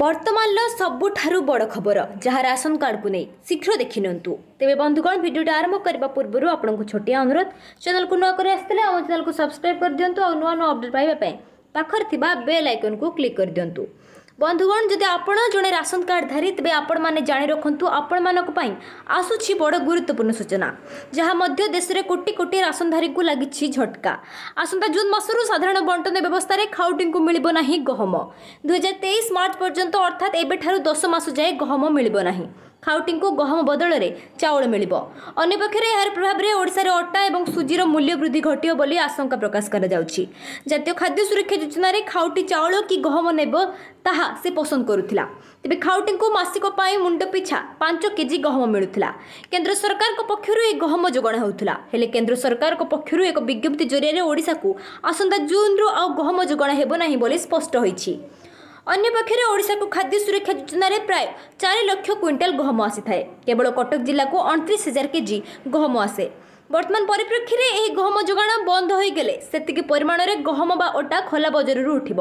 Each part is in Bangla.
बर्तमान र सबुठा बड खबर जहाँ रासन कर्डको नै शीघ्र देखिँदो तेह्र बन्धुक भिडियो आरम्भ पूर्व छोटिया अनुरोध च्याने नआसेला सब्सक्राइब गरिदिन्छु आउँ न अपडेट पाइबा पाँच बेल आइकन आकन क्लिक कर गरिदिनु বন্ধুগণ যদি আপনার জন রাশন কার্ড ধারী তবে আপনার জাঁি রাখুন আপনার আসুচি বড় গুরুত্বপূর্ণ সূচনা যা মধ্যে দেশের কোটি কোটি রাশনধারী লাগিছি ঝটকা আসন্তা জুন মাসর সাধারণ বন্টন ব্যবস্থার খাউটি মিলব না গহম দুই হাজার তেইশ মার্চ পর্যন্ত অর্থাৎ এবেঠার দশ মাস যায় গহম মিলব না ଖାଉଟିଙ୍କୁ ଗହମ ବଦଳରେ ଚାଉଳ ମିଳିବ ଅନ୍ୟପକ୍ଷରେ ଏହାର ପ୍ରଭାବରେ ଓଡ଼ିଶାରେ ଅଟା ଏବଂ ସୁଜିର ମୂଲ୍ୟ ବୃଦ୍ଧି ଘଟିବ ବୋଲି ଆଶଙ୍କା ପ୍ରକାଶ କରାଯାଉଛି ଜାତୀୟ ଖାଦ୍ୟ ସୁରକ୍ଷା ଯୋଜନାରେ ଖାଉଟି ଚାଉଳ କି ଗହମ ନେବ ତାହା ସେ ପସନ୍ଦ କରୁଥିଲା ତେବେ ଖାଉଟିଙ୍କୁ ମାସିକ ପାଇଁ ମୁଣ୍ଡ ପିଛା ପାଞ୍ଚ କେଜି ଗହମ ମିଳୁଥିଲା କେନ୍ଦ୍ର ସରକାରଙ୍କ ପକ୍ଷରୁ ଏହି ଗହମ ଯୋଗାଣ ହେଉଥିଲା ହେଲେ କେନ୍ଦ୍ର ସରକାରଙ୍କ ପକ୍ଷରୁ ଏକ ବିଜ୍ଞପ୍ତି ଜରିଆରେ ଓଡ଼ିଶାକୁ ଆସନ୍ତା ଜୁନ୍ରୁ ଆଉ ଗହମ ଯୋଗାଣ ହେବ ନାହିଁ ବୋଲି ସ୍ପଷ୍ଟ ହୋଇଛି अंपक्ष ओडा को खाद्य सुरक्षा योजन प्राय चार लक्ष क्विंटाल गहम आसी थाए केवल कटक जिला को अड़तीस हजार के जी गहम आसे বর্তমান পরিপ্রেক্ষীরে এই গহম যোগাণ বন্ধ হয়ে গেলে সেতিকি পরিমাণের গহম বা অটা খোলা বজারু উঠব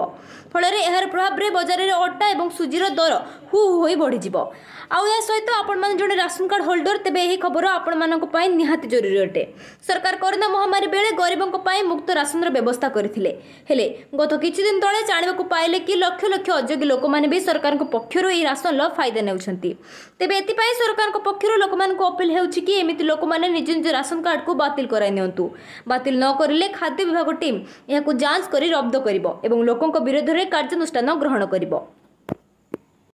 ফলে এর প্রভাবে বজারের অটা এবং সুজির দর হু হু হয়ে বড়িযোগ আউ এ সহ আপন জন রাশন কার্ড হোল্ডর তবে এই খবর আপনার নিহতি জরুরি অটে সরকার করোনা মহামারী বেড়ে গরিবঙ্ক মুক্ত রাশনর ব্যবস্থা করে হলে গত কিছুদিন তলে জাঁয়া পাইলে কি লক্ষ লক্ষ অযোগ্য লোক মানে সরকার পক্ষর এই রাশন ফায়দা নেওয়া তেবে এপাই সরকার পক্ষ লোক অপিল হচ্ছে কি এমিতি লোক নিজ নিজ রাশন কার্ড କାର୍ଡକୁ ବାତିଲ କରାଇନିଅନ୍ତୁ ବାତିଲ ନ କରିଲେ ଖାଦ୍ୟ ବିଭାଗ ଟିମ୍ ଏହାକୁ ଯାଞ୍ଚ କରି ରବ୍ଦ କରିବ ଏବଂ ଲୋକଙ୍କ ବିରୋଧରେ କାର୍ଯ୍ୟାନୁଷ୍ଠାନ ଗ୍ରହଣ କରିବ